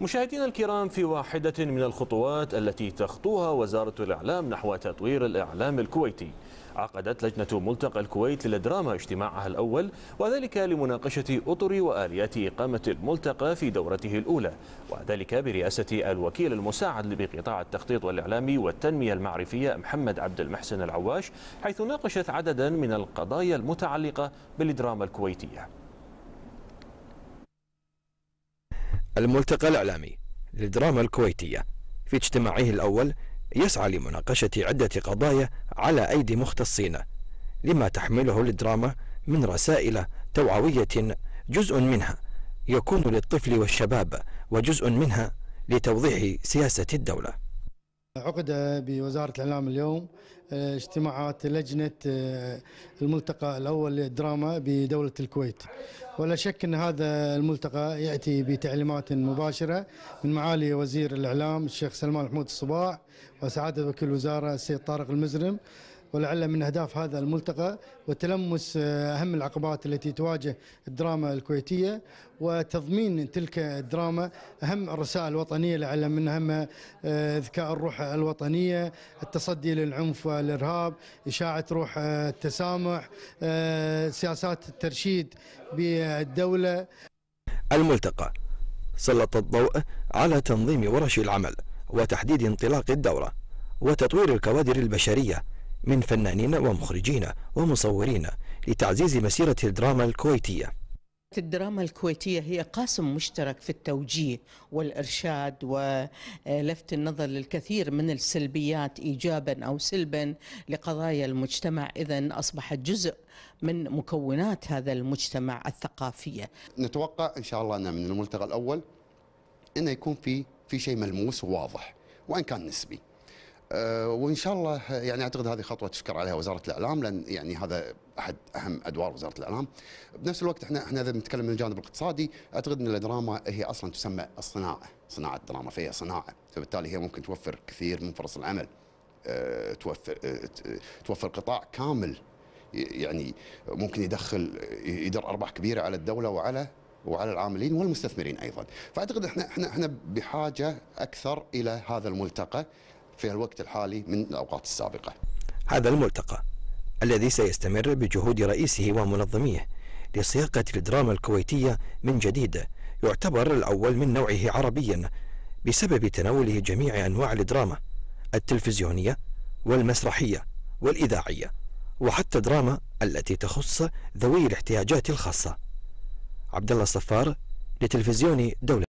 مشاهدينا الكرام في واحدة من الخطوات التي تخطوها وزارة الإعلام نحو تطوير الإعلام الكويتي عقدت لجنة ملتقى الكويت للدراما اجتماعها الأول وذلك لمناقشة أطر وآليات إقامة الملتقى في دورته الأولى وذلك برئاسة الوكيل المساعد بقطاع التخطيط والإعلامي والتنمية المعرفية محمد عبد المحسن العواش حيث ناقشت عددا من القضايا المتعلقة بالدراما الكويتية الملتقى الإعلامي للدراما الكويتية في اجتماعه الأول يسعى لمناقشة عدة قضايا على أيدي مختصين لما تحمله الدراما من رسائل توعوية جزء منها يكون للطفل والشباب وجزء منها لتوضيح سياسة الدولة عقد بوزارة الإعلام اليوم آه، اجتماعات لجنة آه، الملتقى الأول للدراما بدولة الكويت ولا شك أن هذا الملتقى يأتي بتعليمات مباشرة من معالي وزير الإعلام الشيخ سلمان محمود الصباح وسعادة وكيل الوزارة السيد طارق المزرم ولعل من أهداف هذا الملتقى وتلمس آه، أهم العقبات التي تواجه الدراما الكويتية وتضمين تلك الدراما أهم الرسائل الوطنية لعل من أهم آه، إذكاء الروح الوطنية التصدي للعنف والإرهاب إشاعة روح آه، التسامح سياسات الترشيد بالدولة الملتقى سلط الضوء على تنظيم ورش العمل وتحديد انطلاق الدورة وتطوير الكوادر البشرية من فنانين ومخرجين ومصورين لتعزيز مسيرة الدراما الكويتية الدراما الكويتية هي قاسم مشترك في التوجيه والإرشاد ولفت النظر للكثير من السلبيات إيجابا أو سلبا لقضايا المجتمع إذا أصبحت جزء من مكونات هذا المجتمع الثقافية نتوقع إن شاء الله أنا من الملتقى الأول أنه يكون في في شيء ملموس وواضح وإن كان نسبي آه، وان شاء الله يعني اعتقد هذه خطوه تشكر عليها وزاره الاعلام لان يعني هذا احد اهم ادوار وزاره الاعلام. بنفس الوقت احنا احنا اذا بنتكلم من الجانب الاقتصادي اعتقد ان الدراما هي اصلا تسمى الصناعه، صناعه الدراما فهي صناعه، فبالتالي هي ممكن توفر كثير من فرص العمل. آه، توفر آه، توفر قطاع كامل يعني ممكن يدخل يدر ارباح كبيره على الدوله وعلى وعلى العاملين والمستثمرين ايضا، فاعتقد احنا احنا احنا بحاجه اكثر الى هذا الملتقى في الوقت الحالي من الأوقات السابقة هذا الملتقى الذي سيستمر بجهود رئيسه ومنظميه لصياغة الدراما الكويتية من جديد يعتبر الأول من نوعه عربيا بسبب تناوله جميع أنواع الدراما التلفزيونية والمسرحية والإذاعية وحتى الدراما التي تخص ذوي الاحتياجات الخاصة عبد الله صفار لتلفزيون دولة